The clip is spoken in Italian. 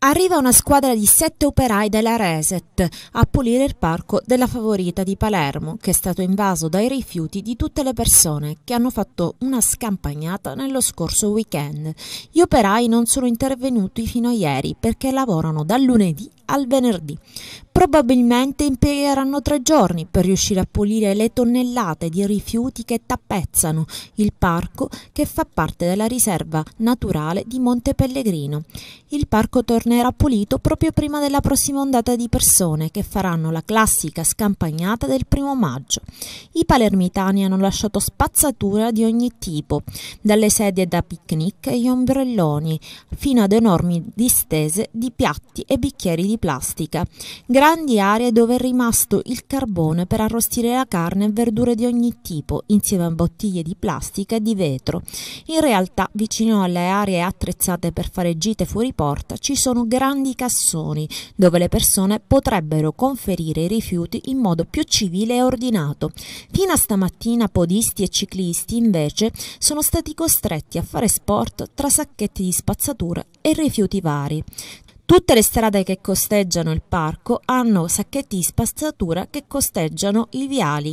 Arriva una squadra di sette operai della Reset a pulire il parco della Favorita di Palermo, che è stato invaso dai rifiuti di tutte le persone che hanno fatto una scampagnata nello scorso weekend. Gli operai non sono intervenuti fino a ieri perché lavorano dal lunedì al venerdì. Probabilmente impiegheranno tre giorni per riuscire a pulire le tonnellate di rifiuti che tappezzano il parco che fa parte della riserva naturale di Monte Pellegrino. Il parco tornerà pulito proprio prima della prossima ondata di persone che faranno la classica scampagnata del primo maggio. I palermitani hanno lasciato spazzatura di ogni tipo, dalle sedie da picnic e gli ombrelloni, fino ad enormi distese di piatti e bicchieri di plastica, grandi aree dove è rimasto il carbone per arrostire la carne e verdure di ogni tipo, insieme a bottiglie di plastica e di vetro. In realtà, vicino alle aree attrezzate per fare gite fuori porta, ci sono grandi cassoni dove le persone potrebbero conferire i rifiuti in modo più civile e ordinato. Fino a stamattina podisti e ciclisti, invece, sono stati costretti a fare sport tra sacchetti di spazzatura e rifiuti vari. Tutte le strade che costeggiano il parco hanno sacchetti di spazzatura che costeggiano i viali.